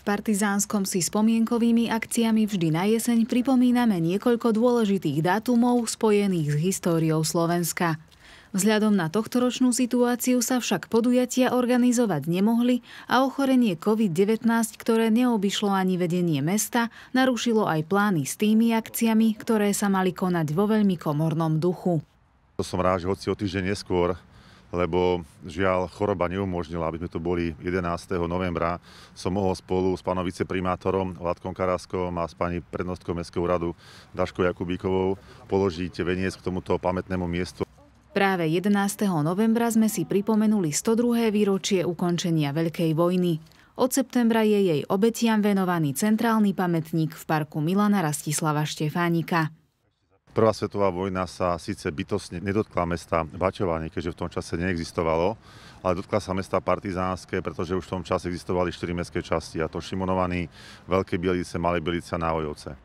V Partizánskom si spomienkovými akciami vždy na jeseň pripomíname niekoľko dôležitých dátumov spojených s históriou Slovenska. Vzhľadom na tohtoročnú situáciu sa však podujatia organizovať nemohli a ochorenie COVID-19, ktoré neobyšlo ani vedenie mesta, narušilo aj plány s tými akciami, ktoré sa mali konať vo veľmi komornom duchu. Som rád, že hoci o týždeň neskôr lebo žiaľ choroba neumožnila, aby sme tu boli 11. novembra. Som mohol spolu s pánom viceprimátorom Vládkom Karaskom a s pani prednostkou Mestského úradu Daškou Jakubíkovou položiť veniec k tomuto pamätnému miestu. Práve 11. novembra sme si pripomenuli 102. výročie ukončenia Veľkej vojny. Od septembra je jej obetiam venovaný centrálny pamätník v parku Milana Rastislava Štefánika. Prvá svetová vojna sa síce bytosne nedotkla mesta Bačovanie, keďže v tom čase neexistovalo, ale dotkla sa mesta Partizánske, pretože už v tom čase existovali štyri mestské časti, a to Šimonovaný, Veľké Bielice, Malé Bielice a Návojovce.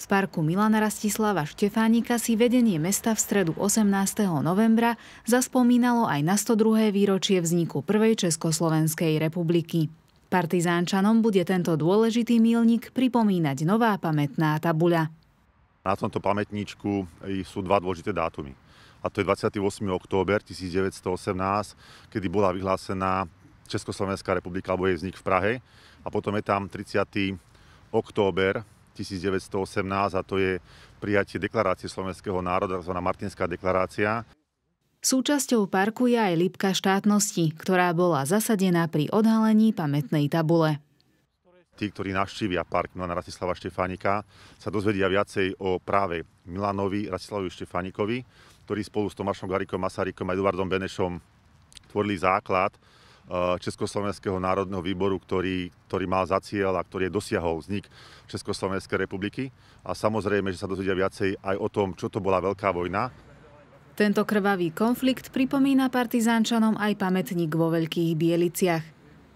Z parku Milana Rastislava Štefánika si vedenie mesta v stredu 18. novembra zaspomínalo aj na 102. výročie vzniku prvej Československej republiky. Partizánčanom bude tento dôležitý milník pripomínať nová pamätná tabuľa. Na tomto pamätníčku sú dva dôležité dátumy. A to je 28. október 1918, kedy bola vyhlásená Československá republika alebo jej vznik v Prahe. A potom je tam 30. október 1918 a to je prijatie deklarácie slovenského národa, tzv. Martinská deklarácia. Súčasťou parku je aj lípka štátnosti, ktorá bola zasadená pri odhalení pamätnej tabule tí, ktorí navštívia park Milana no Ratislava Štefánika, sa dozvedia viacej o práve Milanovi Ratislavovi Štefánikovi, ktorý spolu s Tomášom Garikom Masarykom a Eduardom Benešom tvorili základ eh, Československého národného výboru, ktorý, ktorý mal za cieľ a ktorý dosiahol vznik Československej republiky. A samozrejme, že sa dozvedia viacej aj o tom, čo to bola Veľká vojna. Tento krvavý konflikt pripomína partizánčanom aj pamätník vo Veľkých Bieliciach.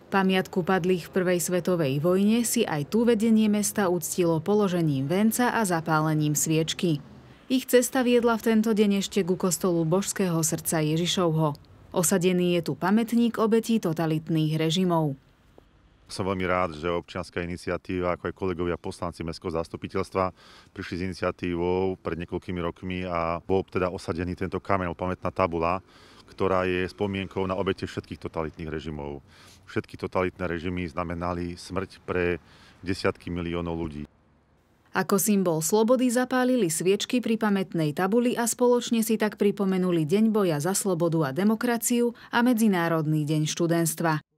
Pamiatku padlých v Prvej svetovej vojne si aj tu vedenie mesta uctilo položením venca a zapálením sviečky. Ich cesta viedla v tento deň ešte ku kostolu Božského srdca Ježišovho. Osadený je tu pamätník obetí totalitných režimov. Som veľmi rád, že občianská iniciatíva, ako aj kolegovia poslanci Mestského zastupiteľstva prišli s iniciatívou pred niekoľkými rokmi a bol teda osadený tento kameň, pamätná tabula, ktorá je spomienkou na obete všetkých totalitných režimov. Všetky totalitné režimy znamenali smrť pre desiatky miliónov ľudí. Ako symbol slobody zapálili sviečky pri pamätnej tabuli a spoločne si tak pripomenuli Deň boja za slobodu a demokraciu a Medzinárodný deň študentstva.